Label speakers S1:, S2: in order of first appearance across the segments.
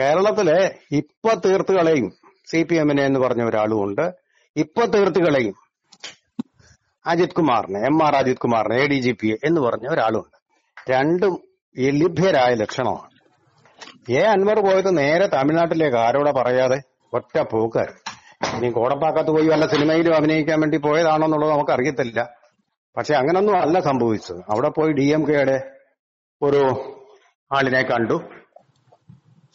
S1: കേരളത്തിലെ ഇപ്പൊ തീർത്ത് കളയും സി പി എമ്മിനെ എന്ന് പറഞ്ഞ ഒരാളുമുണ്ട് ഇപ്പൊ തീർത്ത് കളയും അജിത് കുമാറിനെ എം ആർ അജിത് കുമാറിനെ എ ഡി ജി പി എന്ന് പറഞ്ഞ ഉണ്ട് രണ്ടും ലഭ്യരായ ലക്ഷണമാണ് എ അൻവർ പോയത് നേരെ തമിഴ്നാട്ടിലേക്ക് ആരോടെ പറയാതെ ഒറ്റ പോക്കാര് ഇനി കോടപ്പാക്കത്ത് പോയി വല്ല സിനിമയിലും അഭിനയിക്കാൻ വേണ്ടി പോയതാണോ എന്നുള്ളത് നമുക്ക് അറിയത്തില്ല പക്ഷെ അങ്ങനൊന്നും അല്ല സംഭവിച്ചത് അവിടെ പോയി ഡി എം കെയുടെ ഒരു ആളിനെ കണ്ടു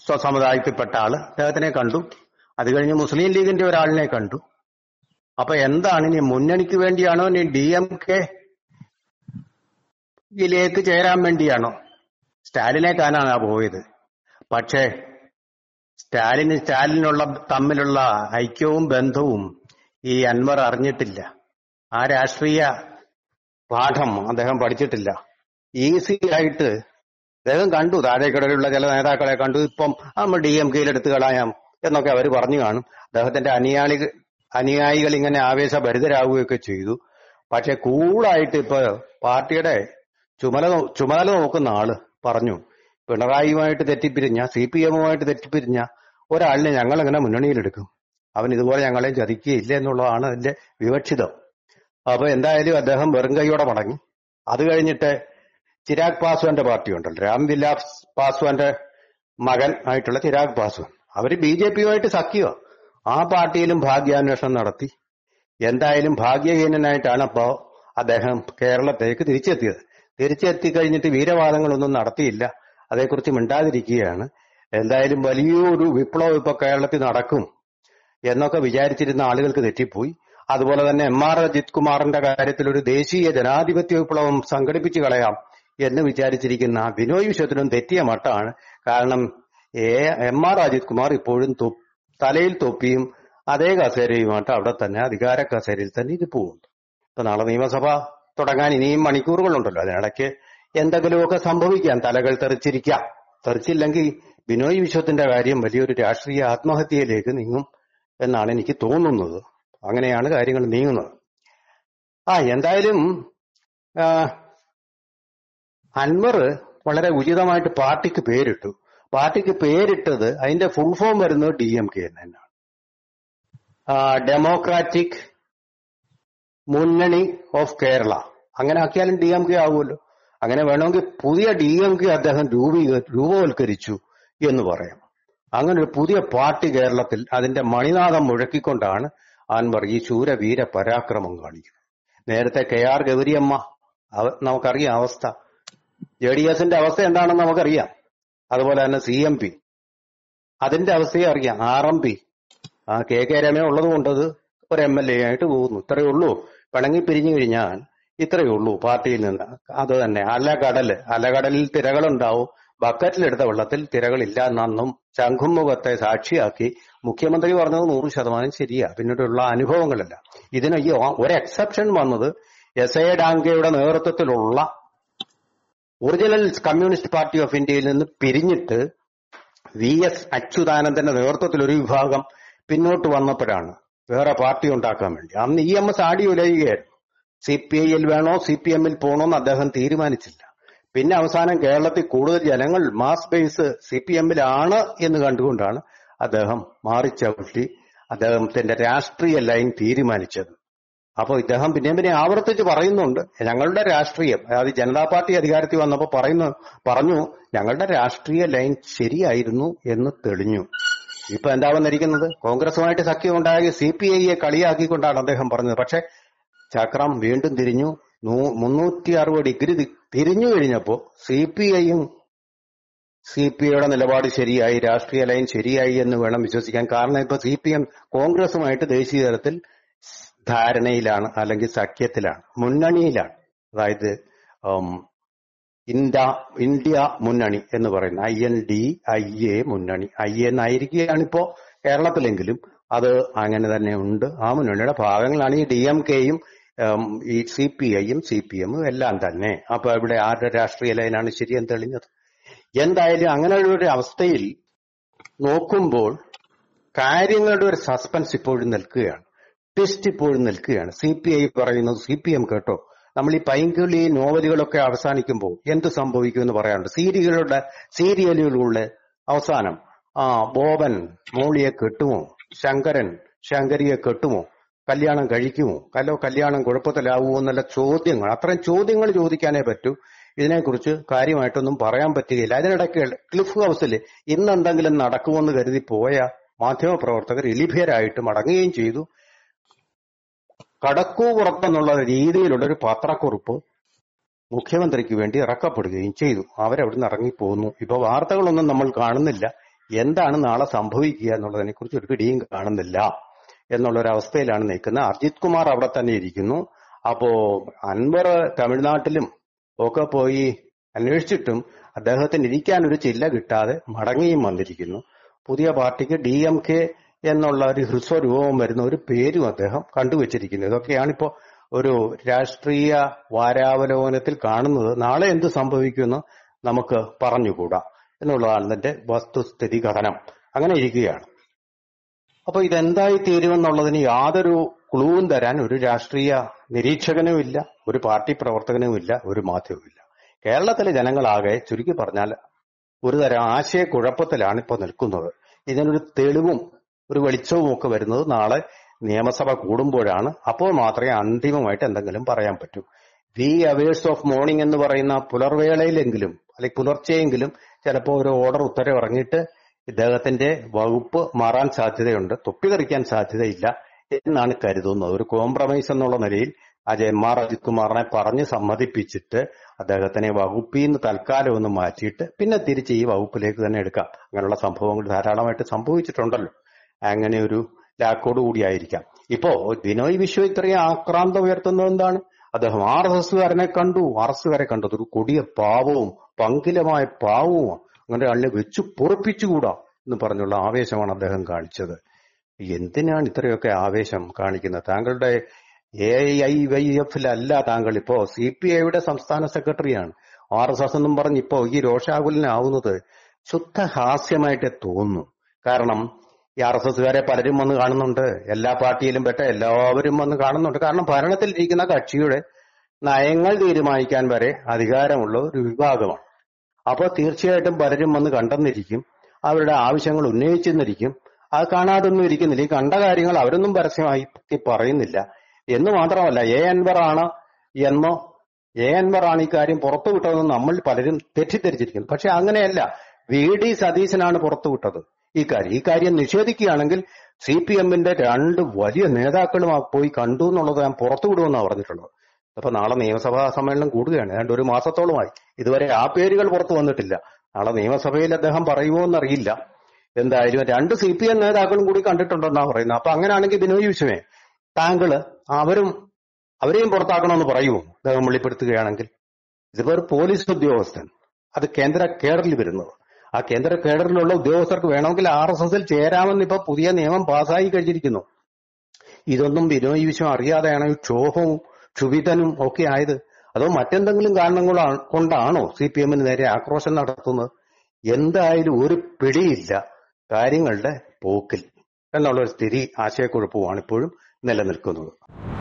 S1: സ്വസമുദായത്തിൽപ്പെട്ട ആള് അദ്ദേഹത്തിനെ കണ്ടു അത് കഴിഞ്ഞ് മുസ്ലിം ലീഗിന്റെ ഒരാളിനെ കണ്ടു അപ്പൊ എന്താണ് ഇനി മുന്നണിക്ക് വേണ്ടിയാണോ ഇനി ഡി എം കെയിലേക്ക് ചേരാൻ വേണ്ടിയാണോ സ്റ്റാലിനെ ആ പോയത് പക്ഷേ സ്റ്റാലിന് സ്റ്റാലിനുള്ള തമ്മിലുള്ള ഐക്യവും ബന്ധവും ഈ അൻവർ അറിഞ്ഞിട്ടില്ല ആ രാഷ്ട്രീയ പാഠം അദ്ദേഹം പഠിച്ചിട്ടില്ല ഈസി ആയിട്ട് അദ്ദേഹം കണ്ടു താഴേക്കിടയിലുള്ള ചില നേതാക്കളെ കണ്ടു ഇപ്പം നമ്മൾ ഡി എം കെയിൽ എടുത്തു കളയാം എന്നൊക്കെ അവർ പറഞ്ഞു കാണും അദ്ദേഹത്തിന്റെ അനുയാളി അനുയായികൾ ഇങ്ങനെ ആവേശഭരിതരാകുകയൊക്കെ ചെയ്തു പക്ഷെ കൂളായിട്ട് ഇപ്പൊ പാർട്ടിയുടെ ചുമല ചുമതല നോക്കുന്ന ആള് പറഞ്ഞു പിണറായിയുമായിട്ട് തെറ്റിപ്പിരിഞ്ഞ സി പി എമ്മുമായിട്ട് തെറ്റിപ്പിരിഞ്ഞ ഒരാളിനെ ഞങ്ങൾ അങ്ങനെ മുന്നണിയിലെടുക്കും അവൻ ഇതുപോലെ ഞങ്ങളെ ചതിക്കുകയില്ല എന്നുള്ളതാണ് അതിന്റെ വിവക്ഷിതം അപ്പൊ എന്തായാലും അദ്ദേഹം വെറും കൈയോടെ മടങ്ങി അത് കഴിഞ്ഞിട്ട് ചിരാഗ് പാസ്വാന്റെ പാർട്ടി ഉണ്ടല്ലോ രാംവിലാസ് പാസ്വാന്റെ മകൻ ആയിട്ടുള്ള ചിരാഗ് പാസ്വാൻ അവര് ബി ജെ പിയുമായിട്ട് സഖ്യോ ആ പാർട്ടിയിലും ഭാഗ്യാന്വേഷണം നടത്തി എന്തായാലും ഭാഗ്യഹീനനായിട്ടാണ് അപ്പോ അദ്ദേഹം കേരളത്തിലേക്ക് തിരിച്ചെത്തിയത് തിരിച്ചെത്തി കഴിഞ്ഞിട്ട് വീരവാദങ്ങളൊന്നും നടത്തിയില്ല അതേക്കുറിച്ച് മിണ്ടാതിരിക്കുകയാണ് എന്തായാലും വലിയൊരു വിപ്ലവം ഇപ്പൊ കേരളത്തിൽ നടക്കും എന്നൊക്കെ വിചാരിച്ചിരുന്ന ആളുകൾക്ക് തെറ്റിപ്പോയി അതുപോലെ തന്നെ എം ആർ അജിത് കുമാറിന്റെ കാര്യത്തിൽ ഒരു ദേശീയ ജനാധിപത്യ വിപ്ലവം സംഘടിപ്പിച്ചു കളയാം എന്ന് വിചാരിച്ചിരിക്കുന്ന ബിനോയ് വിശ്വത്തിനും തെറ്റിയ മട്ടാണ് കാരണം A M R Ajith Kumar ഇപ്പോഴും തലയിൽ തൊപ്പിയും അതേ കസേരയുമായിട്ട് അവിടെ തന്നെ അധികാര കസേരയിൽ തന്നെ പോകുന്നു ഇപ്പൊ നാളെ നിയമസഭ തുടങ്ങാൻ ഇനിയും മണിക്കൂറുകളുണ്ടല്ലോ അതിനിടയ്ക്ക് എന്തെങ്കിലുമൊക്കെ സംഭവിക്കാം തലകൾ തെറിച്ചിരിക്കാം തെറിച്ചില്ലെങ്കിൽ ബിനോയ് വിശ്വത്തിന്റെ കാര്യം വലിയൊരു രാഷ്ട്രീയ ആത്മഹത്യയിലേക്ക് നീങ്ങും എന്നാണ് എനിക്ക് തോന്നുന്നത് അങ്ങനെയാണ് കാര്യങ്ങൾ നീങ്ങുന്നത് ആ എന്തായാലും അൻവർ വളരെ ഉചിതമായിട്ട് പാർട്ടിക്ക് പേരിട്ടു പാർട്ടിക്ക് പേരിട്ടത് അതിന്റെ ഫുൾ ഫോം വരുന്നത് ഡി എം കെ തന്നെയാണ് ഡെമോക്രാറ്റിക് മുന്നണി ഓഫ് കേരള അങ്ങനെ ആക്കിയാലും ഡി എം കെ ആവുമല്ലോ അങ്ങനെ വേണമെങ്കിൽ പുതിയ ഡി എം കെ അദ്ദേഹം രൂപീക രൂപവൽക്കരിച്ചു എന്ന് പറയാം അങ്ങനെ ഒരു പുതിയ പാർട്ടി കേരളത്തിൽ അതിന്റെ മണിനാഥം മുഴക്കിക്കൊണ്ടാണ് അൻവർ ഈ ശൂരവീര പരാക്രമം കാണിക്കുന്നത് നേരത്തെ കെ ആർ ഗൗരിയമ്മ നമുക്കറിയാം അവസ്ഥ ജെ ഡി എസിന്റെ അവസ്ഥ എന്താണെന്ന് നമുക്കറിയാം അതുപോലെ തന്നെ സി എം പി അതിന്റെ അവസ്ഥയും അറിയാം ആർ എം പി ആ കെ കെ രമേ ഉള്ളത് കൊണ്ടത് ഒരു എം എൽ എ ആയിട്ട് പോകുന്നു ഇത്രയേ ഉള്ളൂ പിണങ്ങി പിരിഞ്ഞു കഴിഞ്ഞാൽ ഇത്രയേ ഉള്ളൂ പാർട്ടിയിൽ നിന്ന് അത് തന്നെ അല അലകടലിൽ തിരകളുണ്ടാവും ബക്കറ്റിലെടുത്ത വെള്ളത്തിൽ തിരകളില്ല എന്നും ശംഖുമുഖത്തെ സാക്ഷിയാക്കി മുഖ്യമന്ത്രി പറഞ്ഞത് നൂറ് ശതമാനം ശരിയാ പിന്നീടുള്ള അനുഭവങ്ങളല്ല ഇതിന് ഈ ഒരു എക്സെപ്ഷൻ വന്നത് എസ് എ ഡാങ്കയുടെ നേതൃത്വത്തിലുള്ള ഒറിജിനൽ കമ്മ്യൂണിസ്റ്റ് പാർട്ടി ഓഫ് ഇന്ത്യയിൽ നിന്ന് പിരിഞ്ഞിട്ട് വി എസ് അച്യുതാനന്ദന്റെ നേതൃത്വത്തിൽ ഒരു വിഭാഗം പിന്നോട്ട് വന്നപ്പോഴാണ് വേറെ പാർട്ടി ഉണ്ടാക്കാൻ വേണ്ടി അന്ന് ഇ എം എസ് ആടി ഉലയുകയായിരുന്നു സി പി ഐയിൽ വേണോ സി പി എമ്മിൽ പോകണമെന്ന് അദ്ദേഹം തീരുമാനിച്ചില്ല പിന്നെ അവസാനം കേരളത്തിൽ കൂടുതൽ ജനങ്ങൾ മാസ് ബേസ് സി പി എമ്മിലാണ് എന്ന് കണ്ടുകൊണ്ടാണ് അദ്ദേഹം മാറി അദ്ദേഹത്തിന്റെ രാഷ്ട്രീയ ലൈൻ തീരുമാനിച്ചത് അപ്പോൾ ഇദ്ദേഹം പിന്നെയും പിന്നെ ആവർത്തിച്ച് പറയുന്നുണ്ട് ഞങ്ങളുടെ രാഷ്ട്രീയം അതായത് ജനതാ പാർട്ടി അധികാരത്തിൽ വന്നപ്പോൾ പറയുന്നു പറഞ്ഞു ഞങ്ങളുടെ രാഷ്ട്രീയ ലൈൻ ശരിയായിരുന്നു എന്ന് തെളിഞ്ഞു ഇപ്പൊ വന്നിരിക്കുന്നത് കോൺഗ്രസുമായിട്ട് സഖ്യമുണ്ടായ സി പി ഐയെ കളിയാക്കിക്കൊണ്ടാണ് അദ്ദേഹം പറഞ്ഞത് പക്ഷെ ചക്രം വീണ്ടും തിരിഞ്ഞു മുന്നൂറ്റി അറുപത് ഡിഗ്രി തിരിഞ്ഞു കഴിഞ്ഞപ്പോൾ സി പി ഐയും സി പി ഐയുടെ നിലപാട് ശരിയായി രാഷ്ട്രീയ ലൈൻ ശരിയായി എന്ന് വേണം വിശ്വസിക്കാൻ കാരണം ഇപ്പൊ സി പി എം കോൺഗ്രസുമായിട്ട് ദേശീയ തലത്തിൽ ധാരണയിലാണ് അല്ലെങ്കിൽ സഖ്യത്തിലാണ് മുന്നണിയിലാണ് അതായത് ഇന്ത്യ ഇന്ത്യ മുന്നണി എന്ന് പറയുന്ന I N D I A മുന്നണി ഐ എ എന്നായിരിക്കുകയാണ് ഇപ്പോ കേരളത്തിലെങ്കിലും അത് അങ്ങനെ തന്നെ ഉണ്ട് ആ മുന്നണിയുടെ ഭാഗങ്ങളാണ് ഈ ഡി എം കെയും ഈ സി പി ഐയും സി പി എമ്മും എല്ലാം തന്നെ അപ്പൊ ഇവിടെ ആരുടെ രാഷ്ട്രീയ ലൈനാണ് ശരിയെന്ന് തെളിഞ്ഞത് എന്തായാലും അങ്ങനെയുള്ളൊരു അവസ്ഥയിൽ നോക്കുമ്പോൾ കാര്യങ്ങളുടെ ഒരു സസ്പെൻസ് ഇപ്പോഴും നിൽക്കുകയാണ് ടെസ്റ്റ് ഇപ്പോഴും നിൽക്കുകയാണ് സി പി ഐ പറയുന്നത് സി പി എം കേട്ടോ നമ്മൾ ഈ പൈങ്കിളി നോവലുകളൊക്കെ അവസാനിക്കുമ്പോൾ എന്ത് സംഭവിക്കും എന്ന് പറയാറുണ്ട് സീരിയലുകളുടെ സീരിയലുകളുടെ അവസാനം ആ ബോബൻ മോളിയെ കെട്ടുമോ ശങ്കരൻ ശങ്കരിയെ കെട്ടുമോ കല്യാണം കഴിക്കുമോ കല്ലോ കല്യാണം കുഴപ്പത്തിലാവുമോ എന്നുള്ള ചോദ്യങ്ങൾ അത്രയും ചോദ്യങ്ങൾ ചോദിക്കാനേ പറ്റൂ ഇതിനെക്കുറിച്ച് കാര്യമായിട്ടൊന്നും പറയാൻ പറ്റുകയില്ല അതിനിടയ്ക്ക് ക്ലിഫ് ഹൗസിൽ ഇന്നെന്തെങ്കിലും നടക്കുമെന്ന് കരുതി പോയ മാധ്യമപ്രവർത്തകർ ഇലിഭ്യരായിട്ട് മടങ്ങുകയും ചെയ്തു കടക്കൂപുറത്തെന്നുള്ള രീതിയിലുള്ള ഒരു പത്രക്കുറിപ്പ് മുഖ്യമന്ത്രിക്ക് വേണ്ടി ഇറക്കപ്പെടുകയും ചെയ്തു അവരവിടുന്ന് ഇറങ്ങിപ്പോകുന്നു ഇപ്പൊ വാർത്തകളൊന്നും നമ്മൾ കാണുന്നില്ല എന്താണ് നാളെ സംഭവിക്കുക എന്നുള്ളതിനെ കുറിച്ച് ഒരു പിടിയും കാണുന്നില്ല എന്നുള്ള ഒരു അവസ്ഥയിലാണ് നിൽക്കുന്നത് അർജിത് കുമാർ അവിടെ തന്നെ ഇരിക്കുന്നു അപ്പോ അൻവർ തമിഴ്നാട്ടിലും ഒക്കെ പോയി അന്വേഷിച്ചിട്ടും അദ്ദേഹത്തിന് ഇരിക്കാൻ ഒരു ചില്ല കിട്ടാതെ മടങ്ങിയും വന്നിരിക്കുന്നു പുതിയ പാർട്ടിക്ക് ഡി എം കെ എന്നുള്ള ഒരു ഹൃസ്വരൂപം വരുന്ന ഒരു പേരും അദ്ദേഹം കണ്ടുവച്ചിരിക്കുന്നത് ഇതൊക്കെയാണ് ഇപ്പോൾ ഒരു രാഷ്ട്രീയ വാരാവലോകനത്തിൽ കാണുന്നത് നാളെ എന്ത് സംഭവിക്കുമെന്ന് നമുക്ക് പറഞ്ഞുകൂടാ എന്നുള്ളതാണ് ഇതിന്റെ വസ്തുസ്ഥിതി കഥനം അങ്ങനെ ഇരിക്കുകയാണ് അപ്പൊ ഇതെന്തായി തീരുമെന്നുള്ളതിന് യാതൊരു ക്ലൂവും തരാൻ ഒരു രാഷ്ട്രീയ നിരീക്ഷകനും ഇല്ല ഒരു പാർട്ടി പ്രവർത്തകനും ഇല്ല ഒരു മാധ്യമവും ഇല്ല കേരളത്തിലെ ജനങ്ങളാകെ ചുരുക്കി പറഞ്ഞാൽ ഒരുതരം ആശയക്കുഴപ്പത്തിലാണ് ഇപ്പോൾ നിൽക്കുന്നത് ഇതിനൊരു തെളിവും ഒരു വെളിച്ചവും ഒക്കെ വരുന്നത് നാളെ നിയമസഭ കൂടുമ്പോഴാണ് അപ്പോൾ മാത്രമേ അന്തിമമായിട്ട് എന്തെങ്കിലും പറയാൻ പറ്റൂ ദി അവേഴ്സ് ഓഫ് മോർണിംഗ് എന്ന് പറയുന്ന പുലർവേളയിലെങ്കിലും അല്ലെങ്കിൽ പുലർച്ചെയെങ്കിലും ചിലപ്പോൾ ഒരു ഓർഡർ ഉത്തരവ് ഇറങ്ങിയിട്ട് ഇദ്ദേഹത്തിന്റെ വകുപ്പ് മാറാൻ സാധ്യതയുണ്ട് തൊപ്പിതെറിക്കാൻ സാധ്യതയില്ല എന്നാണ് കരുതുന്നത് ഒരു കോംപ്രമൈസ് എന്നുള്ള നിലയിൽ അജയ് എം ആർ അജിത് കുമാറിനെ പറഞ്ഞ് സമ്മതിപ്പിച്ചിട്ട് അദ്ദേഹത്തിനെ വകുപ്പിൽ നിന്ന് തൽക്കാലം ഒന്ന് മാറ്റിയിട്ട് പിന്നെ തിരിച്ച് ഈ വകുപ്പിലേക്ക് തന്നെ എടുക്കാം അങ്ങനെയുള്ള സംഭവങ്ങൾ ധാരാളമായിട്ട് സംഭവിച്ചിട്ടുണ്ടല്ലോ അങ്ങനെ ഒരു ലാക്കോട് കൂടിയായിരിക്കാം ഇപ്പോ ബിനോയ് വിശ്വ ഇത്രയും ആക്രാന്തം ഉയർത്തുന്നത് എന്താണ് അദ്ദേഹം ആർ എസ് എസ്സുകാരനെ കണ്ടു ആർ എസ് എസ്സുകാരെ കണ്ടത് ഒരു കൊടിയ പാവവും പങ്കിലമായ പാവവും അങ്ങനെ ആളിനെ വെച്ചു പൊറപ്പിച്ചുകൂടാ എന്ന് പറഞ്ഞുള്ള ആവേശമാണ് അദ്ദേഹം കാണിച്ചത് എന്തിനാണ് ഇത്രയൊക്കെ ആവേശം കാണിക്കുന്നത് താങ്കളുടെ എ ഐ വൈ എഫിലല്ല താങ്കൾ ഇപ്പോ സി പി ഐയുടെ സംസ്ഥാന സെക്രട്ടറിയാണ് ആർ എസ് എസ് എന്നും പറഞ്ഞ് ഇപ്പോ ഈ രോഷാകുലനാവുന്നത് ശുദ്ധ ഹാസ്യമായിട്ടേ തോന്നുന്നു കാരണം ഈ ആർ എസ് എസ്കാരെ പലരും വന്ന് കാണുന്നുണ്ട് എല്ലാ പാർട്ടിയിലും പെട്ട എല്ലാവരും വന്ന് കാണുന്നുണ്ട് കാരണം ഭരണത്തിൽ ഇരിക്കുന്ന കക്ഷിയുടെ നയങ്ങൾ തീരുമാനിക്കാൻ വരെ അധികാരമുള്ള ഒരു വിഭാഗമാണ് അപ്പോൾ തീർച്ചയായിട്ടും പലരും വന്ന് കണ്ടെന്നിരിക്കും അവരുടെ ആവശ്യങ്ങൾ ഉന്നയിച്ചെന്നിരിക്കും അത് കാണാതൊന്നും ഇരിക്കുന്നില്ല ഈ കണ്ട കാര്യങ്ങൾ അവരൊന്നും പരസ്യമായി പറയുന്നില്ല എന്ന് മാത്രമല്ല എ അൻവർ ആണ് എന്നോ എ അൻവർ ആണ് ഈ കാര്യം പുറത്തു നമ്മൾ പലരും തെറ്റിദ്ധരിച്ചിരിക്കുന്നു പക്ഷെ അങ്ങനെയല്ല വി ഡി സതീശനാണ് പുറത്തുവിട്ടത് ഈ കാര്യം ഈ കാര്യം നിഷേധിക്കുകയാണെങ്കിൽ സി പി എമ്മിന്റെ രണ്ട് വലിയ നേതാക്കളും പോയി കണ്ടു എന്നുള്ളത് ഞാൻ പുറത്തു വിടുമെന്നാണ് പറഞ്ഞിട്ടുള്ളത് അപ്പൊ നാളെ നിയമസഭാ സമ്മേളനം കൂടുകയാണ് രണ്ടൊരു ഒരു മാസത്തോളമായി ഇതുവരെ ആ പേരുകൾ പുറത്തു വന്നിട്ടില്ല നാളെ നിയമസഭയിൽ അദ്ദേഹം പറയുമോ എന്നറിയില്ല എന്തായാലും രണ്ട് സി പി എം നേതാക്കളും കൂടി കണ്ടിട്ടുണ്ടെന്നാണ് പറയുന്നത് അപ്പൊ അങ്ങനെയാണെങ്കിൽ ബിനോയ് വിശ്വമേ താങ്കള് അവരും അവരെയും പുറത്താക്കണമെന്ന് പറയുമോ അദ്ദേഹം വെളിപ്പെടുത്തുകയാണെങ്കിൽ ഇതിപ്പോ ഒരു പോലീസ് ഉദ്യോഗസ്ഥൻ അത് കേന്ദ്ര കേറിൽ വരുന്നത് ആ കേന്ദ്ര കേഡറിലുള്ള ഉദ്യോഗസ്ഥർക്ക് വേണമെങ്കിൽ ആർ എസ് എസിൽ ചേരാമെന്ന് ഇപ്പൊ പുതിയ നിയമം പാസ്സായി കഴിഞ്ഞിരിക്കുന്നു ഇതൊന്നും വിനോയ് വിശ്വം അറിയാതെയാണ് ക്ഷോഭവും ക്ഷുഭിതനും ഒക്കെ ആയത് അതോ മറ്റെന്തെങ്കിലും കാരണങ്ങളാ കൊണ്ടാണോ സി പി എമ്മിന് നേരെ ആക്രോശം നടത്തുന്നത് എന്തായാലും ഒരു പിടിയില്ല കാര്യങ്ങളുടെ പോക്കിൽ എന്നുള്ള ഒരു സ്ഥിതി ആശയക്കുഴപ്പമാണ് ഇപ്പോഴും നിലനിൽക്കുന്നത്